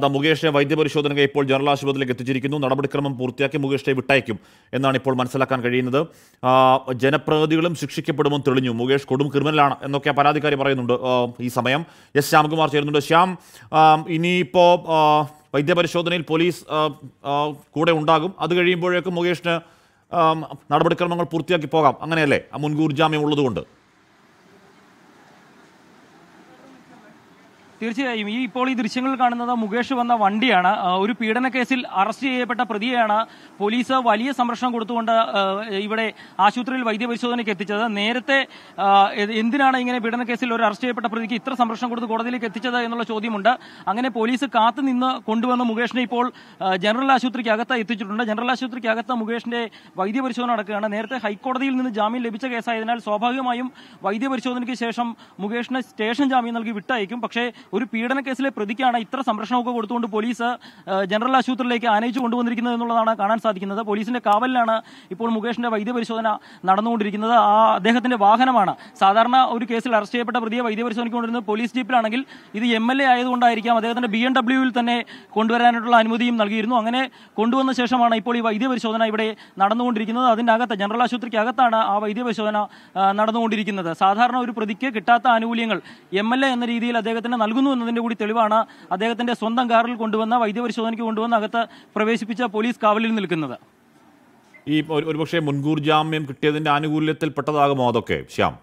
വാർത്ത മുകേഷിനെ വൈദ്യപരിശോധനയ്ക്ക് ഇപ്പോൾ ജനറൽ ആശുപത്രിയിലേക്ക് എത്തിച്ചിരിക്കുന്നു നടപടിക്രമം പൂർത്തിയാക്കി മുകേഷിനെ വിട്ടയക്കും എന്നാണ് ഇപ്പോൾ മനസ്സിലാക്കാൻ കഴിയുന്നത് ജനപ്രതിനിധികളും ശിക്ഷിക്കപ്പെടുമെന്ന് തെളിഞ്ഞു മുകേഷ് കൊടും ക്രിമിനലാണ് എന്നൊക്കെ പരാതിക്കാരി പറയുന്നുണ്ട് ഈ സമയം എസ് ശ്യാംകുമാർ ചേരുന്നുണ്ട് ശ്യാം ഇനിയിപ്പോൾ വൈദ്യപരിശോധനയിൽ പോലീസ് കൂടെ ഉണ്ടാകും അത് കഴിയുമ്പോഴേക്കും മുകേഷിന് നടപടിക്രമങ്ങൾ പൂർത്തിയാക്കി പോകാം അങ്ങനെയല്ലേ മുൻകൂർ ജാമ്യം ഉള്ളതുകൊണ്ട് തീർച്ചയായും ഈ ഇപ്പോൾ ഈ ദൃശ്യങ്ങൾ കാണുന്നത് മുകേഷ് വന്ന വണ്ടിയാണ് ഒരു പീഡന കേസിൽ അറസ്റ്റ് ചെയ്യപ്പെട്ട പ്രതിയെയാണ് പോലീസ് വലിയ സംരക്ഷണം കൊടുത്തുകൊണ്ട് ഇവിടെ ആശുപത്രിയിൽ വൈദ്യപരിശോധനയ്ക്ക് എത്തിച്ചത് നേരത്തെ എന്തിനാണ് ഇങ്ങനെ പീഡന കേസിൽ ഒരു അറസ്റ്റ് ചെയ്യപ്പെട്ട പ്രതിക്ക് ഇത്ര സംരക്ഷണം കൊടുത്ത് കോടതിയിലേക്ക് എത്തിച്ചത് എന്നുള്ള ചോദ്യമുണ്ട് അങ്ങനെ പോലീസ് കാത്തു നിന്ന് കൊണ്ടുവന്ന മുകേഷിനെ ഇപ്പോൾ ജനറൽ ആശുപത്രിക്കകത്ത് എത്തിച്ചിട്ടുണ്ട് ജനറൽ ആശുപത്രിക്കകത്ത് മുകേഷിന്റെ വൈദ്യപരിശോധന നടക്കുകയാണ് നേരത്തെ ഹൈക്കോടതിയിൽ നിന്ന് ജാമ്യം ലഭിച്ച കേസായതിനാൽ സ്വാഭാവികമായും വൈദ്യപരിശോധനയ്ക്ക് ശേഷം മുകേഷിന് സ്റ്റേഷൻ ജാമ്യം നൽകി വിട്ടയക്കും പക്ഷേ ഒരു പീഡന കേസിലെ പ്രതിക്കാണ് ഇത്ര സംരക്ഷണമൊക്കെ കൊടുത്തുകൊണ്ട് പോലീസ് ജനറൽ ആശുപത്രിയിലേക്ക് ആനയിച്ചു കൊണ്ടുവന്നിരിക്കുന്നത് എന്നുള്ളതാണ് കാണാൻ സാധിക്കുന്നത് പോലീസിന്റെ കാവലിലാണ് ഇപ്പോൾ മുകേഷിന്റെ വൈദ്യപരിശോധന നടന്നുകൊണ്ടിരിക്കുന്നത് ആ അദ്ദേഹത്തിന്റെ വാഹനമാണ് സാധാരണ ഒരു കേസിൽ അറസ്റ്റ് ചെയ്യപ്പെട്ട പ്രതിയെ വൈദ്യപരിശോധനയ്ക്ക് കൊണ്ടുവരുന്നത് പോലീസ് ജീപ്പിലാണെങ്കിൽ ഇത് എം എൽ എ ആയതുകൊണ്ടായിരിക്കാം അദ്ദേഹത്തിന്റെ ബി എം ഡബ്ല്യുവിൽ തന്നെ കൊണ്ടുവരാനായിട്ടുള്ള അനുമതിയും നൽകിയിരുന്നു അങ്ങനെ കൊണ്ടുവന്ന ശേഷമാണ് ഇപ്പോൾ ഈ വൈദ്യപരിശോധന ഇവിടെ നടന്നുകൊണ്ടിരിക്കുന്നത് അതിന്റെ അകത്ത് ജനറൽ ആശുപത്രിക്ക് അകത്താണ് ആ വൈദ്യപരിശോധന നടന്നുകൊണ്ടിരിക്കുന്നത് സാധാരണ ഒരു പ്രതിക്ക് കിട്ടാത്ത ആനുകൂല്യങ്ങൾ എം എൽ എ എന്ന രീതിയിൽ അദ്ദേഹത്തിന് നൽകുന്നു നൽകുന്നു എന്നതിന്റെ കൂടി തെളിവാണ് അദ്ദേഹത്തിന്റെ സ്വന്തം കാറിൽ കൊണ്ടുവന്ന വൈദ്യപരിശോധനയ്ക്ക് കൊണ്ടുവന്ന അകത്ത് പ്രവേശിപ്പിച്ച പോലീസ് കാവലിൽ നിൽക്കുന്നത് ഈ ഒരുപക്ഷെ മുൻകൂർ ജാമ്യം കിട്ടിയതിന്റെ ആനുകൂല്യത്തിൽപ്പെട്ടതാകുമോ അതൊക്കെ ശ്യാം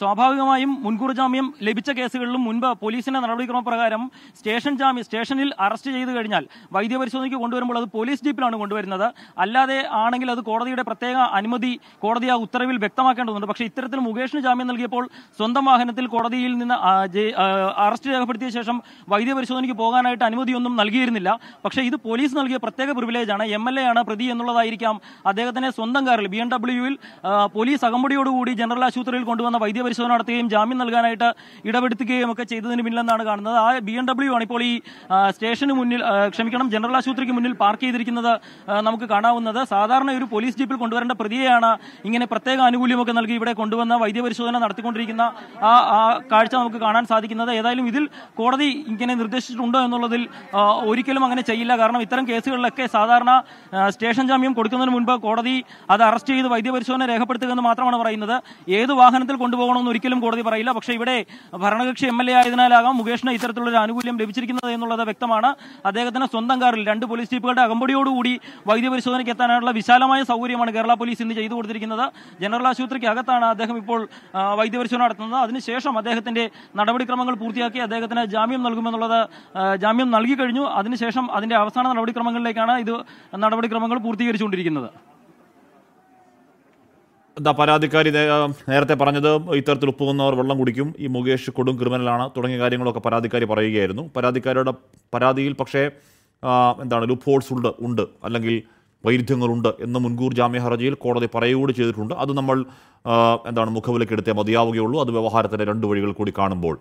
സ്വാഭാവികമായും മുൻകൂർ ജാമ്യം ലഭിച്ച കേസുകളിലും മുൻപ് പോലീസിന്റെ നടപടിക്രമപ്രകാരം സ്റ്റേഷൻ ജാമ്യം സ്റ്റേഷനിൽ അറസ്റ്റ് ചെയ്തു കഴിഞ്ഞാൽ വൈദ്യ പരിശോധനയ്ക്ക് കൊണ്ടുവരുമ്പോൾ അത് പോലീസ് ജീപ്പിലാണ് കൊണ്ടുവരുന്നത് അല്ലാതെ ആണെങ്കിൽ അത് കോടതിയുടെ പ്രത്യേക അനുമതി കോടതി ആ ഉത്തരവിൽ വ്യക്തമാക്കേണ്ടതുണ്ട് പക്ഷേ ഇത്തരത്തിൽ മുകേഷിന് ജാമ്യം നൽകിയപ്പോൾ സ്വന്തം വാഹനത്തിൽ കോടതിയിൽ നിന്ന് അറസ്റ്റ് രേഖപ്പെടുത്തിയ ശേഷം വൈദ്യ പരിശോധനയ്ക്ക് പോകാനായിട്ട് അനുമതിയൊന്നും നൽകിയിരുന്നില്ല പക്ഷേ ഇത് പോലീസ് നൽകിയ പ്രത്യേക പ്രിവിലേജാണ് എം എൽ എ ആണ് പ്രതി എന്നുള്ളതായിരിക്കാം അദ്ദേഹത്തിനെ സ്വന്തം കാറിൽ ബി എൻ ഡബ്ല്യുവിൽ പോലീസ് അകമ്പടിയോടുകൂടി ജനറൽ ആശുപത്രിയിൽ കൊണ്ടുവന്ന വൈദ്യ പരിശോധന നടത്തുകയും ജാമ്യം നൽകാനായിട്ട് ഇടപെടുത്തുകയും ഒക്കെ ചെയ്തതിന് പിന്നിലെന്നാണ് കാണുന്നത് ആ ബി എം ഡബ്ല്യു ആണ് ഇപ്പോൾ ഈ സ്റ്റേഷന് മുന്നിൽ ക്ഷമിക്കണം ജനറൽ ആശുപത്രിക്ക് മുന്നിൽ പാർക്ക് ചെയ്തിരിക്കുന്നത് നമുക്ക് കാണാവുന്നത് സാധാരണ ഒരു പോലീസ് ജീപ്പിൽ കൊണ്ടുവരേണ്ട പ്രതിയെയാണ് ഇങ്ങനെ പ്രത്യേക ആനുകൂല്യമൊക്കെ നൽകി ഇവിടെ കൊണ്ടുവന്ന വൈദ്യപരിശോധന നടത്തിക്കൊണ്ടിരിക്കുന്ന ആ കാഴ്ച നമുക്ക് കാണാൻ സാധിക്കുന്നത് ഏതായാലും ഇതിൽ കോടതി ഇങ്ങനെ നിർദ്ദേശിച്ചിട്ടുണ്ടോ എന്നുള്ളതിൽ ഒരിക്കലും അങ്ങനെ ചെയ്യില്ല കാരണം ഇത്തരം കേസുകളിലൊക്കെ സാധാരണ സ്റ്റേഷൻ ജാമ്യം കൊടുക്കുന്നതിന് മുൻപ് കോടതി അത് അറസ്റ്റ് ചെയ്ത് വൈദ്യപരിശോധന രേഖപ്പെടുത്തുക എന്ന് മാത്രമാണ് പറയുന്നത് ഏത് വാഹനത്തിൽ കൊണ്ടുപോകണം പോകണമെന്ന് ഒരിക്കലും കോടതി പറയില്ല പക്ഷേ ഇവിടെ ഭരണകക്ഷി എം എൽ എ ആയതിനാലാകാം മുകേഷിന് ഇത്തരത്തിലുള്ള ഒരു ആനുകൂല്യം ലഭിച്ചിരിക്കുന്നത് എന്നുള്ളത് വ്യക്തമാണ് അദ്ദേഹത്തിന് സ്വന്തം കാറിൽ രണ്ട് പോലീസ് ചീഫുകളുടെ അകമ്പടിയോടുകൂടി വൈദ്യ പരിശോധനയ്ക്ക് എത്താനുള്ള വിശാലമായ സൗകര്യമാണ് കേരള പോലീസ് ഇന്ന് ചെയ്തു കൊടുത്തിരിക്കുന്നത് ജനറൽ ആശുപത്രിക്ക് അകത്താണ് അദ്ദേഹം ഇപ്പോൾ വൈദ്യ പരിശോധന നടത്തുന്നത് അതിനുശേഷം അദ്ദേഹത്തിന്റെ നടപടിക്രമങ്ങൾ പൂർത്തിയാക്കി അദ്ദേഹത്തിന് ജാമ്യം നൽകുമെന്നുള്ളത് ജാമ്യം നൽകി കഴിഞ്ഞു അതിനുശേഷം അതിന്റെ അവസാന നടപടിക്രമങ്ങളിലേക്കാണ് ഇത് നടപടിക്രമങ്ങൾ പൂർത്തീകരിച്ചുകൊണ്ടിരിക്കുന്നത് എന്താ പരാതിക്കാരി നേരത്തെ പറഞ്ഞത് ഇത്തരത്തിൽ ഉപ്പുകുന്നവർ വെള്ളം കുടിക്കും ഈ മുകേഷ് കൊടും ക്രിമിനലാണ് തുടങ്ങിയ കാര്യങ്ങളൊക്കെ പരാതിക്കാരി പറയുകയായിരുന്നു പരാതിക്കാരിയുടെ പരാതിയിൽ പക്ഷേ എന്താണ് ലുപ്പ് ഹോൾസ് ഉണ്ട് ഉണ്ട് അല്ലെങ്കിൽ വൈരുദ്ധ്യങ്ങളുണ്ട് എന്ന് മുൻകൂർ ജാമ്യ ഹർജിയിൽ കോടതി പറയുകൂടി ചെയ്തിട്ടുണ്ട് അത് നമ്മൾ എന്താണ് മുഖവിലക്കെടുത്തേ മതിയാവുകയുള്ളൂ അത് വ്യവഹാരത്തിൻ്റെ രണ്ട് വഴികൾ കൂടി കാണുമ്പോൾ